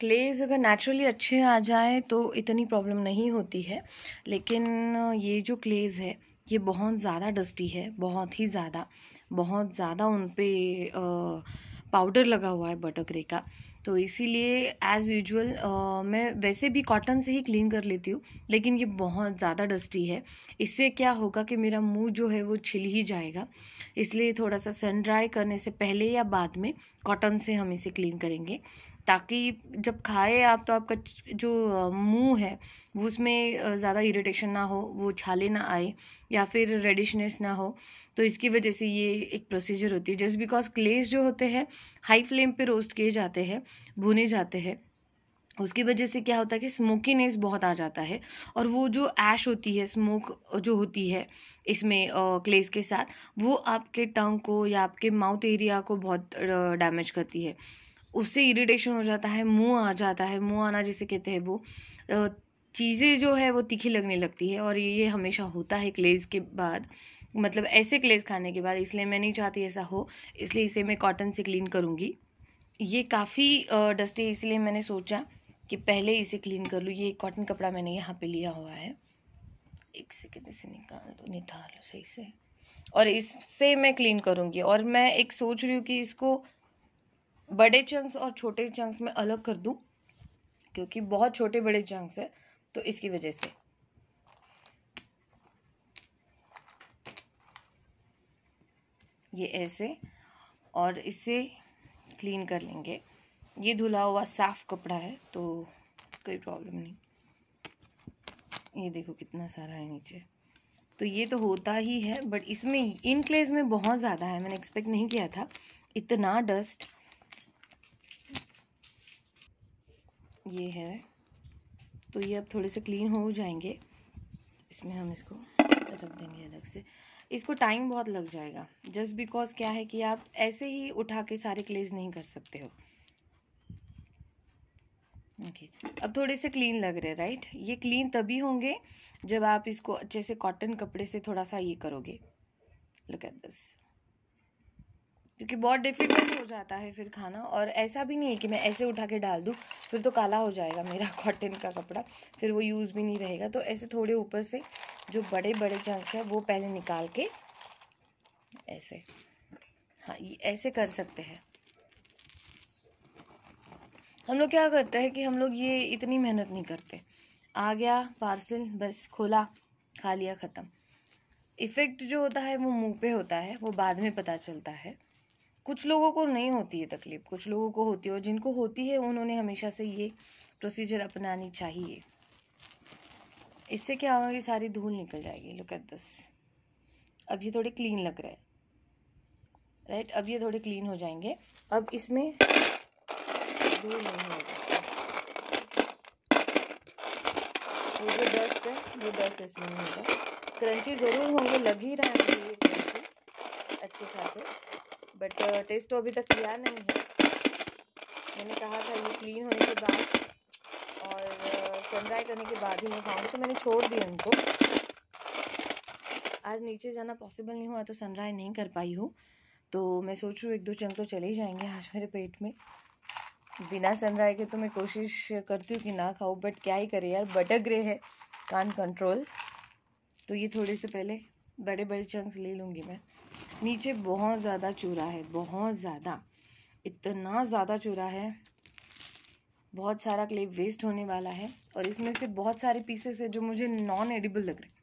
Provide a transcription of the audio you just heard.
क्लेज अगर नेचुरली अच्छे आ जाए तो इतनी प्रॉब्लम नहीं होती है लेकिन ये जो क्लेज है ये बहुत ज़्यादा डस्टी है बहुत ही ज़्यादा बहुत ज़्यादा उन पर पाउडर लगा हुआ है बटकरे का तो इसीलिए एज़ यूजल मैं वैसे भी कॉटन से ही क्लीन कर लेती हूँ लेकिन ये बहुत ज़्यादा डस्टी है इससे क्या होगा कि मेरा मुंह जो है वो छिल ही जाएगा इसलिए थोड़ा सा सन ड्राई करने से पहले या बाद में कॉटन से हम इसे क्लीन करेंगे ताकि जब खाएं आप तो आपका जो मुंह है वो उसमें ज़्यादा इरिटेशन ना हो वो छाले ना आए या फिर रेडिशनेस ना हो तो इसकी वजह से ये एक प्रोसीजर होती है जस्ट बिकॉज क्लेस जो होते हैं हाई फ्लेम पे रोस्ट किए जाते हैं भुने जाते हैं उसकी वजह से क्या होता है कि स्मोकीनेस बहुत आ जाता है और वो जो ऐश होती है स्मोक जो होती है इसमें क्लेस के साथ वो आपके टंग को या आपके माउथ एरिया को बहुत डैमेज करती है उससे इरिटेशन हो जाता है मुंह आ जाता है मुंह आना जिसे कहते हैं वो चीज़ें जो है वो तीखी लगने लगती है और ये हमेशा होता है क्लेज़ के बाद मतलब ऐसे क्लेज खाने के बाद इसलिए मैं नहीं चाहती ऐसा हो इसलिए इसे मैं कॉटन से क्लीन करूँगी ये काफ़ी डस्टी है इसलिए मैंने सोचा कि पहले इसे क्लीन कर लूँ ये कॉटन कपड़ा मैंने यहाँ पे लिया हुआ है एक सेकेंड इसे निकाल लो निकाल लो सही से और इससे मैं क्लीन करूँगी और मैं एक सोच रही हूँ कि इसको बड़े चंक्स और छोटे चंक्स में अलग कर दूँ क्योंकि बहुत छोटे बड़े चंक्स हैं तो इसकी वजह से ये ऐसे और इसे क्लीन कर लेंगे ये धुला हुआ साफ़ कपड़ा है तो कोई प्रॉब्लम नहीं ये देखो कितना सारा है नीचे तो ये तो होता ही है बट इसमें इन क्लेज में बहुत ज़्यादा है मैंने एक्सपेक्ट नहीं किया था इतना डस्ट ये है तो ये अब थोड़े से क्लीन हो जाएंगे इसमें हम इसको रख देंगे अलग से इसको टाइम बहुत लग जाएगा जस्ट बिकॉज क्या है कि आप ऐसे ही उठा के सारे क्लेज नहीं कर सकते हो ओके okay. अब थोड़े से क्लीन लग रहे राइट ये क्लीन तभी होंगे जब आप इसको अच्छे से कॉटन कपड़े से थोड़ा सा ये करोगे लुक एट दिस क्योंकि बहुत डिफ़िकल्ट हो जाता है फिर खाना और ऐसा भी नहीं है कि मैं ऐसे उठा के डाल दूँ फिर तो काला हो जाएगा मेरा कॉटन का कपड़ा फिर वो यूज़ भी नहीं रहेगा तो ऐसे थोड़े ऊपर से जो बड़े बड़े चंक्स हैं वो पहले निकाल के ऐसे हाँ ये ऐसे कर सकते हैं हम लोग क्या करते हैं कि हम लोग ये इतनी मेहनत नहीं करते आ गया पार्सल बस खोला खा लिया ख़त्म इफ़ेक्ट जो होता है वो मुंह पे होता है वो बाद में पता चलता है कुछ लोगों को नहीं होती है तकलीफ़ कुछ लोगों को होती है और जिनको होती है उन्होंने हमेशा से ये प्रोसीजर अपनानी चाहिए इससे क्या होगा कि सारी धूल निकल जाएगी लुक एट दस अब ये थोड़े क्लीन लग रहे हैं राइट अब ये थोड़े क्लीन हो जाएंगे अब इसमें धूल नहीं होगी वो जो डस्ट है वो डस्ट इसमें नहीं होगा क्रंची ज़रूर होंगे लग ही रहा है अच्छे खासे बट टेस्ट uh, तो अभी तक किया नहीं है मैंने कहा था ये क्लीन होने के बाद और सनड्राई uh, करने के बाद ही मैं खाऊंगी तो मैंने छोड़ दिया उनको आज नीचे जाना पॉसिबल नहीं हुआ तो सनड्राई नहीं कर पाई हूँ तो मैं सोच रही हूँ एक दो चंग तो चले ही जाएंगे आज मेरे पेट में बिना सनराय के तो मैं कोशिश करती हूँ कि ना खाऊँ बट क्या ही करें यार बटर ग्रे है कान कंट्रोल तो ये थोड़े से पहले बड़े बड़े चंक्स ले लूँगी मैं नीचे बहुत ज़्यादा चूरा है बहुत ज़्यादा इतना ज़्यादा चूरा है बहुत सारा क्ले वेस्ट होने वाला है और इसमें से बहुत सारे पीसेस है जो मुझे नॉन एडिबल लग रहे हैं